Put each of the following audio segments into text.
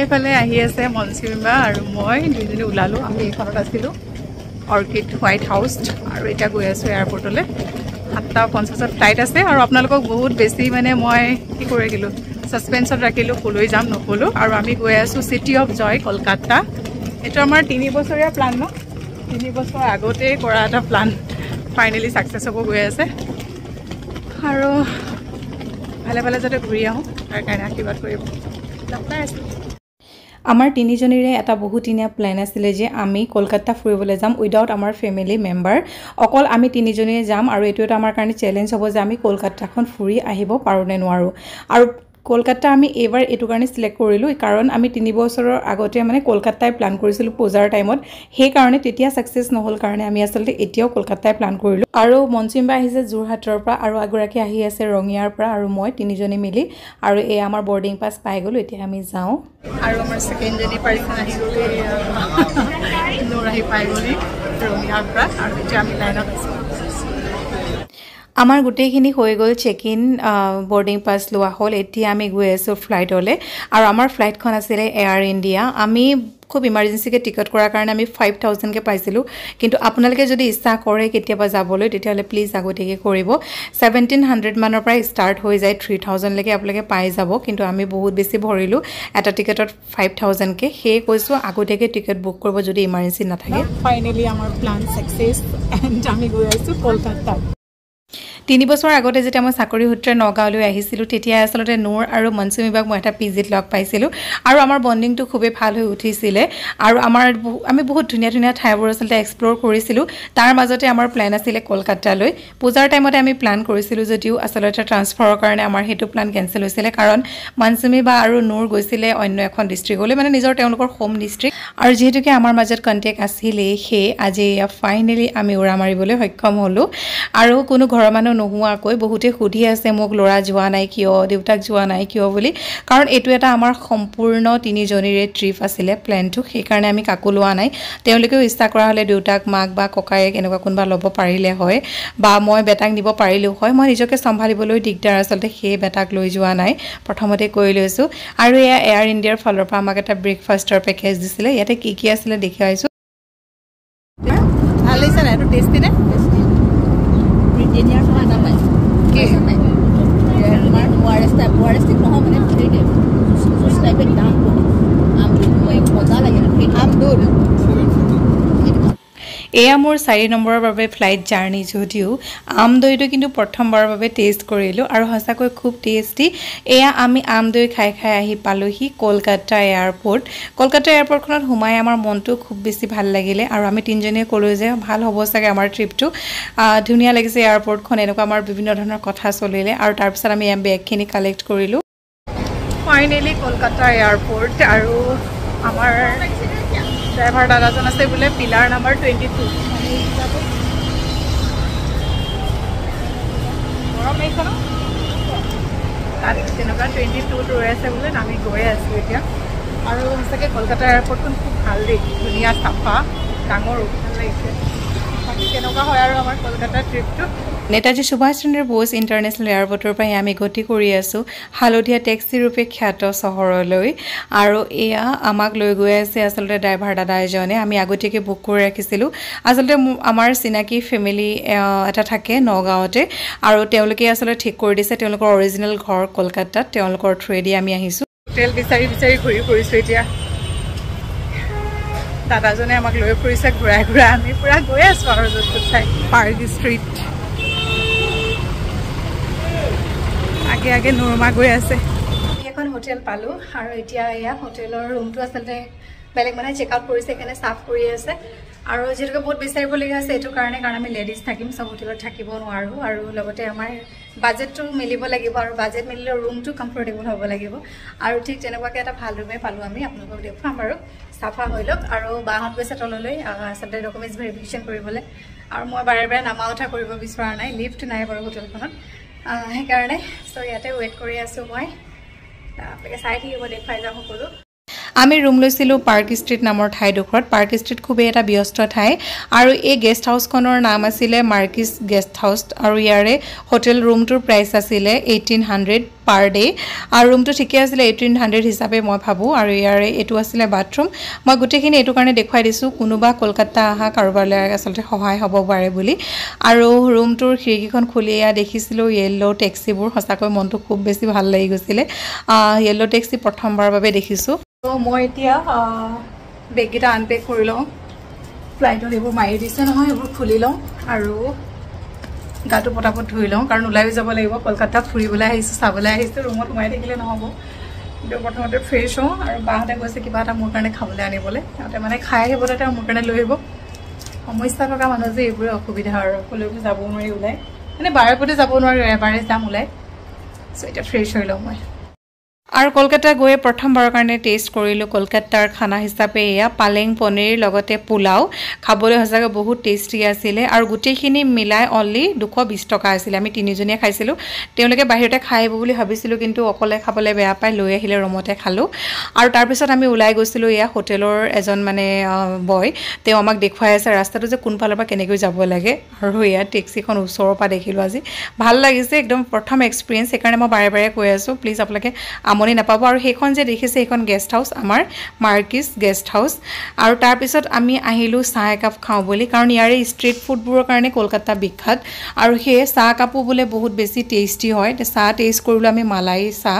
এইফালে আহি আছে মনচিমা আৰু মই দুইজনী ওলালোঁ আমি এইখনত আছিলোঁ অৰ্কিড হোৱাইট হাউচ আৰু এতিয়া গৈ আছোঁ এয়াৰপৰ্টলৈ সাতটা পঞ্চাছত ফ্লাইট আছে আৰু আপোনালোকক বহুত বেছি মানে মই কি কৰি দিলোঁ ছাছপেঞ্চত ৰাখিলোঁ ক'লৈ যাম নক'লোঁ আৰু আমি গৈ আছোঁ চিটি অফ জয় কলকাতা এইটো আমাৰ তিনিবছৰীয়া প্লান ন তিনিবছৰ আগতেই কৰা এটা প্লান ফাইনেলি ছাকচেছ হ'ব গৈ আছে আৰু ভালে ভালে যাতে ঘূৰি আহোঁ তাৰ কাৰণে আশীৰ্বাদ কৰিব যাব আছোঁ আমাৰ তিনিজনীৰে এটা বহুদিনীয়া প্লেন আছিলে যে আমি কলকাতা ফুৰিবলৈ যাম উইদাউট আমাৰ ফেমিলি মেম্বাৰ অকল আমি তিনিজনীয়ে যাম আৰু এইটো এটা আমাৰ কাৰণে চেলেঞ্জ হ'ব যে আমি কলকাতাখন ফুৰি আহিব পাৰোঁ নে নোৱাৰোঁ আৰু কলকাতা আমি এইবাৰ এইটো কাৰণে চিলেক্ট কৰিলোঁ কাৰণ আমি তিনি বছৰৰ আগতে মানে কলকাতাই প্লান কৰিছিলোঁ পূজাৰ টাইমত সেইকাৰণে তেতিয়া ছাকচেছ নহ'ল কাৰণে আমি আচলতে এতিয়াও কলকাতাই প্লান কৰিলোঁ আৰু মনচিম্বা আহিছে যোৰহাটৰ পৰা আৰু এগৰাকী আহি আছে ৰঙিয়াৰ পৰা আৰু মই তিনিজনী মিলি আৰু এই আমাৰ বৰ্ডিং পাছ পাই গ'লোঁ এতিয়া আমি যাওঁ আৰু আমাৰ ছেকেণ্ডজনী পাৰিখন আহি গ'লে আহি পাই গ'লি ৰঙিয়াৰ পৰা আৰু এতিয়া আমি লাইনত আছোঁ আমাৰ গোটেইখিনি হৈ গ'ল চেক ইন বৰ্ডিং পাছ লোৱা হ'ল এতিয়া আমি গৈ আছোঁ ফ্লাইটলৈ আৰু আমাৰ ফ্লাইটখন আছিলে এয়াৰ ইণ্ডিয়া আমি খুব ইমাৰ্জেঞ্চিকৈ টিকট কৰাৰ কাৰণে আমি ফাইভ থাউজেণ্ডকৈ পাইছিলোঁ কিন্তু আপোনালোকে যদি ইচ্ছা কৰে কেতিয়াবা যাবলৈ তেতিয়াহ'লে প্লিজ আগতীয়াকৈ কৰিব ছেভেণ্টিন হাণ্ড্ৰেডমানৰ পৰা ষ্টাৰ্ট হৈ যায় থ্ৰী থাউজেণ্ডলৈকে আপোনালোকে পাই যাব কিন্তু আমি বহুত বেছি ভৰিলোঁ এটা টিকেটত ফাইভ থাউজেণ্ডকৈ সেয়ে কৈছোঁ আগতীয়াকৈ টিকেট বুক কৰিব যদি ইমাৰ্জেঞ্চি নাথাকে ফাইনেলি আমাৰ প্লান চাকচেছ এণ্ড আমি গৈ আছোঁ কলকাতাত তিনি বছৰ আগতে যেতিয়া মই চাকৰি সূত্ৰে নগাঁৱলৈ আহিছিলোঁ তেতিয়াই আচলতে নূৰ আৰু মনচুমিবাক মই এটা পি জিত লগ পাইছিলোঁ আৰু আমাৰ বণ্ডিংটো খুবেই ভাল হৈ উঠিছিলে আৰু আমাৰ আমি বহুত ধুনীয়া ধুনীয়া ঠাইবোৰ আচলতে এক্সপ্ল'ৰ কৰিছিলোঁ তাৰ মাজতে আমাৰ প্লেন আছিলে কলকাতালৈ পূজাৰ টাইমতে আমি প্লেন কৰিছিলোঁ যদিও আচলতে ট্ৰান্সফাৰৰ কাৰণে আমাৰ সেইটো প্লেন কেনচেল হৈছিলে কাৰণ মানচুমি বা আৰু নূৰ গৈছিলে অন্য এখন ডিষ্ট্ৰিক্টলৈ মানে নিজৰ তেওঁলোকৰ হোম ডিষ্ট্ৰিক্ট আৰু যিহেতুকে আমাৰ মাজত কণ্টেক্ট আছিলেই সেয়ে আজি ফাইনেলি আমি উৰা মাৰিবলৈ সক্ষম হ'লোঁ আৰু কোনো ঘৰৰ মানুহ নোহোৱাকৈ বহুতে সুধি আছে মোক ল'ৰা যোৱা নাই কিয় দেউতাক যোৱা নাই কিয় বুলি কাৰণ এইটো এটা আমাৰ সম্পূৰ্ণ তিনিজনীৰে ট্ৰিপ আছিলে প্লেনটো সেইকাৰণে আমি কাকো লোৱা নাই তেওঁলোকেও ইচ্ছা কৰা হ'লে দেউতাক মাক বা ককায়েক এনেকুৱা কোনোবা ল'ব পাৰিলে হয় বা মই বেটাক নিব পাৰিলেও হয় মই নিজকে চম্ভালিবলৈ দিগদাৰ আচলতে সেই বেটাক লৈ যোৱা নাই প্ৰথমতে কৈ লৈছোঁ আৰু এয়া এয়াৰ ইণ্ডিয়াৰ ফালৰ পৰা আমাক এটা ব্ৰেকফাষ্টৰ পেকেজ দিছিলে ইয়াতে কি কি আছিলে দেখুৱাইছোঁ ভাল লাগিছে নাই এইটো টেষ্টি নে এয়া মোৰ চাৰি নম্বৰৰ বাবে ফ্লাইট জাৰ্ণি যদিও আম দৈটো কিন্তু প্ৰথমবাৰৰ বাবে টেষ্ট কৰিলোঁ আৰু সঁচাকৈ খুব টেষ্টি এয়া আমি আম দৈ খাই খাই আহি পালোহি কলকাতা এয়াৰপৰ্ট কলকাতা এয়াৰপৰ্টখনত সোমাই আমাৰ মনটো খুব বেছি ভাল লাগিলে আৰু আমি তিনিজনীয়ে ক'লোঁ যে ভাল হ'ব চাগে আমাৰ ট্ৰিপটো ধুনীয়া লাগিছে এয়াৰপৰ্টখন এনেকুৱা আমাৰ বিভিন্ন ধৰণৰ কথা চলিলে আৰু তাৰপিছত আমি বেগখিনি কালেক্ট কৰিলোঁ ফাইনেলি কলকাতা এয়াৰপৰ্ট আৰু আমাৰ ড্ৰাইভাৰ দাদাজন আছে বোলে পিলাৰ নাম্বাৰ টুৱেণ্টি টু তাত তেনেকুৱা টুৱেণ্টি টু ৰৈ আছে বোলে আমি গৈ আছোঁ এতিয়া আৰু সঁচাকৈ কলকাতা এয়াৰপৰ্টখন খুব ভাল দেই ধুনীয়া চাফা ডাঙৰ ভাল লাগিছে বাকী কেনেকুৱা হয় আৰু আমাৰ কলকাতাৰ ট্ৰিপটো নেতাজী সুভাষ চন্দ্ৰ বোস ইণ্টাৰনেশ্যনেল এয়াৰপৰ্টৰ পৰাই আমি গতি কৰি আছোঁ হালধীয়া টেক্সিৰূপে খ্যাত চহৰলৈ আৰু এয়া আমাক লৈ গৈ আছে আচলতে ড্ৰাইভাৰ দাদা এজনে আমি আগতীয়াকৈ বুক কৰি ৰাখিছিলোঁ আচলতে আমাৰ চিনাকি ফেমিলি এটা থাকে নগাঁৱতে আৰু তেওঁলোকে আচলতে ঠিক কৰি দিছে তেওঁলোকৰ অৰিজিনেল ঘৰ কলকাতাত তেওঁলোকৰ থ্ৰুৱেদি আমি আহিছোঁ হোটেল বিচাৰি বিচাৰি ঘূৰি ফুৰিছোঁ এতিয়া দাদাজনে আমাক লৈ ফুৰিছে ঘূৰাই ঘূৰাই আমি পূৰা গৈ আছোঁ আৰু য'ত ত'ত চাই পাৰ্ক ষ্ট্ৰীট আগে আগে নৰমা গৈ আছে এখন হোটেল পালোঁ আৰু এতিয়া এয়া হোটেলৰ ৰুমটো আচলতে বেলেগ মানুহে চেক আউট কৰিছে সেইকাৰণে চাফ কৰি আছে আৰু যিহেতুকে বহুত বিচাৰিবলগীয়া আছে এইটো কাৰণে কাৰণ আমি লেডিজ থাকিম চব হোটেলত থাকিব নোৱাৰোঁ আৰু লগতে আমাৰ বাজেটটো মিলিব লাগিব আৰু বাজেট মিলিলে ৰুমটো কমফৰ্টেবল হ'ব লাগিব আৰু ঠিক তেনেকুৱাকৈ এটা ভাল ৰুমেই পালোঁ আমি আপোনালোকক দেখুৱাম বাৰু চাফা হৈ লওক আৰু বাঁহত গৈছে তললৈ আচলতে ডকুমেণ্টছ ভেৰিফিকেশ্যন কৰিবলৈ আৰু মই বাৰে বাৰে নামা উঠা কৰিব বিচৰা নাই লিফ্ট নাই বাৰু হোটেলখনত সেইকাৰণে চ' ইয়াতে ৱেইট কৰি আছোঁ মই আপোনালোকে চাই থাকিব দেখুৱাই যাওঁ সকলো আমি ৰুম লৈছিলোঁ পাৰ্ক ষ্ট্ৰীট নামৰ ঠাইডোখৰত পাৰ্ক ষ্ট্ৰীট খুবেই এটা ব্যস্ত ঠাই আৰু এই গেষ্ট হাউচখনৰ নাম আছিলে মাৰ্কিজ গেষ্ট হাউচ আৰু ইয়াৰে হোটেল ৰুমটোৰ প্ৰাইচ আছিলে এইটিন হাণ্ড্ৰেড পাৰ ডে আৰু ৰুমটো ঠিকেই আছিলে এইটিন হাণ্ড্ৰেড হিচাপে মই ভাবোঁ আৰু ইয়াৰে এইটো আছিলে বাথৰুম মই গোটেইখিনি এইটো কাৰণে দেখুৱাই দিছোঁ কোনোবা কলকাতা অহা কাৰোবালৈ আচলতে সহায় হ'ব পাৰে বুলি আৰু ৰুমটোৰ খিৰিকীখন খুলি এয়া দেখিছিলোঁ য়েল্ল' টেক্সিবোৰ সঁচাকৈ মনটো খুব বেছি ভাল লাগি গৈছিলে য়েল্ল' টেক্সি প্ৰথমবাৰৰ বাবে দেখিছোঁ মই এতিয়া বেগকেইটা আনপেক কৰি লওঁ ফ্লাইটত এইবোৰ মাৰি দিছে নহয় এইবোৰ খুলি লওঁ আৰু গাটো পটাপট ধুই লওঁ কাৰণ ওলাইও যাব লাগিব কলকাতা ফুৰিবলৈ আহিছোঁ চাবলৈ আহিছোঁ ৰুমত সোমাই থাকিলে নহ'ব কিন্তু প্ৰথমতে ফ্ৰেছ হওঁ আৰু বাহঁতে গৈছে কিবা এটা মোৰ কাৰণে খাবলৈ আনিবলৈ সিহঁতে মানে খাই আহিবলৈ তেওঁ মোৰ কাৰণে লৈ আহিব সমস্যা থকা মানুহ যে এইবোৰে অসুবিধা আৰু অকলেও যাব নোৱাৰি ওলাই মানে বাৰে প্ৰতি যাব নোৱাৰি এবাৰে যাম ওলাই চ' এতিয়া ফ্ৰেছ হৈ লওঁ মই আৰু কলকাতা গৈয়ে প্ৰথমবাৰৰ কাৰণে টেষ্ট কৰিলোঁ কলকাতাৰ খানা হিচাপে এয়া পালেং পনীৰ লগতে পোলাও খাবলৈ সঁচাকৈ বহুত টেষ্টি আছিলে আৰু গোটেইখিনি মিলাই অনলি দুশ বিছ টকা আছিলে আমি তিনিজনীয়ে খাইছিলোঁ তেওঁলোকে বাহিৰতে খাই আহিব বুলি ভাবিছিলোঁ কিন্তু অকলে খাবলৈ বেয়া পায় লৈ আহিলে ৰুমতে খালোঁ আৰু তাৰপিছত আমি ওলাই গৈছিলোঁ এয়া হোটেলৰ এজন মানে বয় তেওঁ আমাক দেখুৱাই আছে ৰাস্তাটো যে কোনফালৰ পৰা কেনেকৈ যাব লাগে আৰু এয়া টেক্সিখন ওচৰৰ পৰা দেখিলোঁ আজি ভাল লাগিছে একদম প্ৰথম এক্সপিৰিয়েঞ্চ সেইকাৰণে মই বাৰে বাৰে কৈ আছোঁ প্লিজ আপোনালোকে আমনি উমনি নাপাব আৰু সেইখন যে দেখিছে সেইখন গেষ্ট হাউচ আমাৰ মাৰ্কিজ গেষ্ট হাউচ আৰু তাৰপিছত আমি আহিলোঁ চাহ একাপ খাওঁ বুলি কাৰণ ইয়াৰে ষ্ট্ৰীট ফুডবোৰৰ কাৰণে কলকাতা বিখ্যাত আৰু সেয়ে চাহ কাপো বোলে বহুত বেছি টেষ্টি হয় চাহ টেষ্ট কৰিলোঁ আমি মালাই চাহ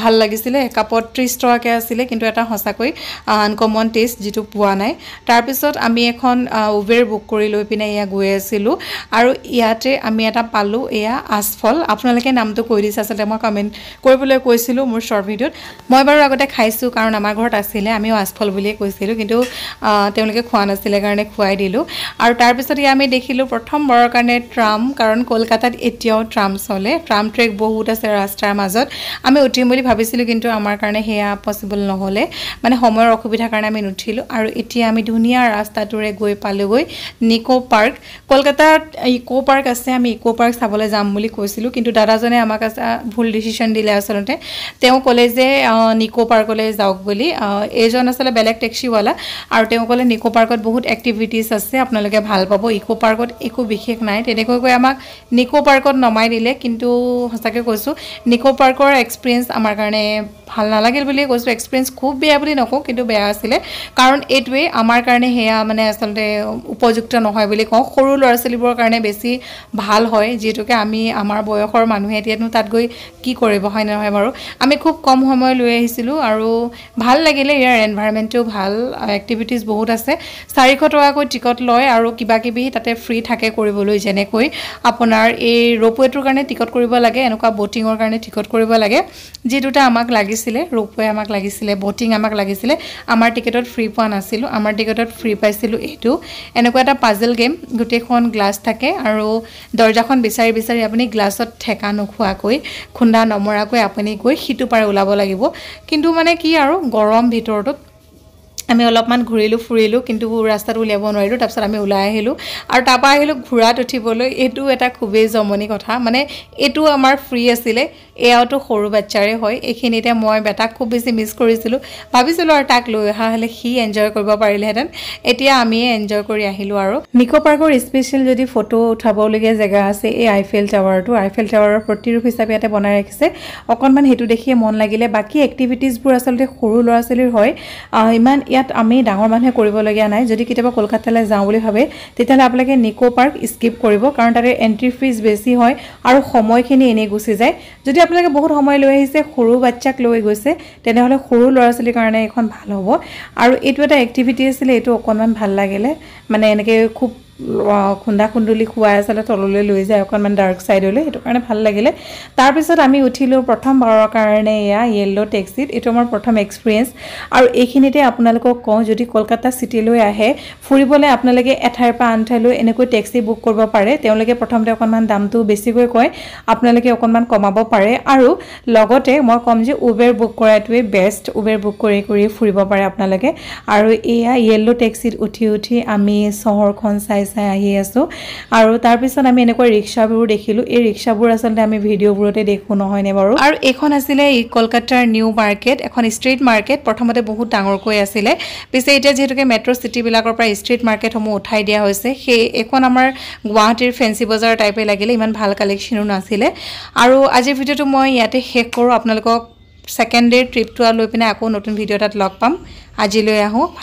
ভাল লাগিছিলে একাপত ত্ৰিছ টকাকৈ আছিলে কিন্তু এটা সঁচাকৈ আনকমন টেষ্ট যিটো পোৱা নাই তাৰপিছত আমি এখন উবেৰ বুক কৰি লৈ পিনে এয়া গৈ আছিলোঁ আৰু ইয়াতে আমি এটা পালোঁ এয়া আচফল আপোনালোকে নামটো কৈ দিছে আচলতে মই কমেণ্ট কৰিবলৈ কৈছিলোঁ মোৰ শ্বৰ্ট আগৰ ভিডিঅ'ত মই বাৰু আগতে খাইছোঁ কাৰণ আমাৰ ঘৰত আছিলে আমিও ৱাছফল বুলিয়ে কৈছিলোঁ কিন্তু তেওঁলোকে খোৱা নাছিলে কাৰণে খুৱাই দিলোঁ আৰু তাৰপিছত ইয়াত আমি দেখিলোঁ প্ৰথমবাৰৰ কাৰণে ট্ৰাম কাৰণ কলকাতাত এতিয়াও ট্ৰাম চলে ট্ৰাম ট্ৰেক বহুত আছে ৰাস্তাৰ মাজত আমি উঠিম বুলি ভাবিছিলোঁ কিন্তু আমাৰ কাৰণে সেয়া পচিবল নহ'লে মানে সময়ৰ অসুবিধাৰ কাৰণে আমি নুঠিলোঁ আৰু এতিয়া আমি ধুনীয়া ৰাস্তাটোৰে গৈ পালোঁগৈ নিকো পাৰ্ক কলকাতাত ইক' পাৰ্ক আছে আমি ইক' পাৰ্ক চাবলৈ যাম বুলি কৈছিলোঁ কিন্তু দাদাজনে আমাক ভুল ডিচিশ্যন দিলে আচলতে তেওঁ ক'লে ক'লে যে নিক' পাৰ্কলৈ যাওক বুলি এইজন আচলতে বেলেগ টেক্সিৱালা আৰু তেওঁ ক'লে নিক' পাৰ্কত বহুত এক্টিভিটিছ আছে আপোনালোকে ভাল পাব ইক' পাৰ্কত একো বিশেষ নাই তেনেকৈ কৈ আমাক নিক' পাৰ্কত নমাই দিলে কিন্তু সঁচাকৈ কৈছোঁ নিক' পাৰ্কৰ এক্সপিৰিয়েঞ্চ আমাৰ কাৰণে ভাল নালাগিল বুলিয়ে কৈছোঁ এক্সপিৰিয়েঞ্চ খুব বেয়া বুলি নকওঁ কিন্তু বেয়া আছিলে কাৰণ এইটোৱে আমাৰ কাৰণে সেয়া মানে আচলতে উপযুক্ত নহয় বুলি কওঁ সৰু ল'ৰা ছোৱালীবোৰৰ কাৰণে বেছি ভাল হয় যিহেতুকে আমি আমাৰ বয়সৰ মানুহে এতিয়াতো তাত গৈ কি কৰিব হয় নহয় বাৰু আমি খুব কম সময় লৈ আহিছিলোঁ আৰু ভাল লাগিলে ইয়াৰ এনভাইৰমেণ্টটো ভাল এক্টিভিটিজ বহুত আছে চাৰিশ টকাকৈ টিকট লয় আৰু কিবাকিবি তাতে ফ্ৰী থাকে কৰিবলৈ যেনেকৈ আপোনাৰ এই ৰ'পৱেটোৰ কাৰণে টিকট কৰিব লাগে এনেকুৱা ব'টিঙৰ কাৰণে টিকট কৰিব লাগে যি দুটা আমাক লাগিছিলে ৰ'পৱে আমাক লাগিছিলে ব'টিং আমাক লাগিছিলে আমাৰ টিকেটত ফ্ৰী পোৱা নাছিলোঁ আমাৰ টিকেটত ফ্ৰী পাইছিলোঁ এইটো এনেকুৱা এটা পাজেল গেম গোটেইখন গ্লাছ থাকে আৰু দৰ্জাখন বিচাৰি বিচাৰি আপুনি গ্লাছত ঠেকা নোখোৱাকৈ খুন্দা নমৰাকৈ আপুনি গৈ সিটো পাৰে ওলাব লাগিব কিন্তু মানে কি আৰু গৰম ভিতৰটোত আমি অলপমান ঘূৰিলোঁ ফুৰিলোঁ কিন্তু ৰাস্তাত উলিয়াব নোৱাৰিলোঁ তাৰপিছত আমি ওলাই আহিলোঁ আৰু তাৰপৰা আহিলোঁ ঘূৰাত উঠিবলৈ এইটো এটা খুবেই জমনি কথা মানে এইটো আমাৰ ফ্ৰী আছিলে এয়াওতো সৰু বাচ্চাৰে হয় এইখিনিতে মই বেটাক খুব বেছি মিছ কৰিছিলোঁ ভাবিছিলোঁ আৰু তাক লৈ অহা হ'লে সি এনজয় কৰিব পাৰিলেহেঁতেন এতিয়া আমিয়ে এনজয় কৰি আহিলোঁ আৰু নিকো পাৰ্কৰ স্পেচিয়েল যদি ফটো উঠাবলগীয়া জেগা আছে এই আইফেল টাৱাৰটো আইফেল টাৱাৰৰ প্ৰতিৰূপ হিচাপে ইয়াতে বনাই ৰাখিছে অকণমান সেইটো দেখিয়ে মন লাগিলে বাকী এক্টিভিটিজবোৰ আচলতে সৰু ল'ৰা ছোৱালীৰ হয় ইমান ইয়াত আমি ডাঙৰ মানুহে কৰিবলগীয়া নাই যদি কেতিয়াবা কলকাতালৈ যাওঁ বুলি ভাবে তেতিয়াহ'লে আপোনালোকে নিকো পাৰ্ক স্কিপ কৰিব কাৰণ তাতে এণ্ট্ৰি ফিজ বেছি হয় আৰু সময়খিনি এনেই গুচি যায় যদি আপোনালোকে বহুত সময় লৈ আহিছে সৰু বাচ্ছাক লৈ গৈছে তেনেহ'লে সৰু ল'ৰা ছোৱালীৰ কাৰণে এইখন ভাল হ'ব আৰু এইটো এটা এক্টিভিটি আছিলে এইটো অকণমান ভাল লাগিলে মানে এনেকৈ খুব খুন্দা খুন্দুলি খুৱাই আচলতে তললৈ লৈ যায় অকণমান ডাৰ্ক ছাইডলৈ সেইটো কাৰণে ভাল লাগিলে তাৰপিছত আমি উঠিলোঁ প্ৰথমবাৰৰ কাৰণে এয়া য়েল্ল' টেক্সিত এইটো আমাৰ প্ৰথম এক্সপিৰিয়েঞ্চ আৰু এইখিনিতে আপোনালোকক কওঁ যদি কলকাতা চিটিলৈ আহে ফুৰিবলৈ আপোনালোকে এঠাইৰ পৰা আন ঠাইলৈ এনেকৈ টেক্সি বুক কৰিব পাৰে তেওঁলোকে প্ৰথমতে অকণমান দামটো বেছিকৈ কয় আপোনালোকে অকণমান কমাব পাৰে আৰু লগতে মই ক'ম যে উবেৰ বুক কৰাটোৱে বেষ্ট উবেৰ বুক কৰি কৰি ফুৰিব পাৰে আপোনালোকে আৰু এয়া য়েল্ল' টেক্সিত উঠি উঠি আমি চহৰখন চাই চাই চাই আহি আছোঁ আৰু তাৰপিছত আমি এনেকুৱা ৰিক্সাবোৰ দেখিলোঁ এই ৰিক্সাবোৰ আচলতে আমি ভিডিঅ'বোৰতে দেখোঁ নহয়নে বাৰু আৰু এইখন আছিলে কলকাতাৰ নিউ মাৰ্কেট এখন ষ্ট্ৰীট মাৰ্কেট প্ৰথমতে বহুত ডাঙৰকৈ আছিলে পিছে এতিয়া যিহেতুকে মেট্ৰ' চিটিবিলাকৰ পৰা ষ্ট্ৰীট মাৰ্কেটসমূহ উঠাই দিয়া হৈছে সেই এইখন আমাৰ গুৱাহাটীৰ ফেঞ্চি বজাৰ টাইপে লাগিলে ইমান ভাল কালেকশ্যনো নাছিলে আৰু আজিৰ ভিডিঅ'টো মই ইয়াতে শেষ কৰোঁ আপোনালোকক ছেকেণ্ড ডে' ট্ৰিপটো লৈ পিনে আকৌ নতুন ভিডিঅ' এটাত লগ পাম আজিলৈ আহোঁ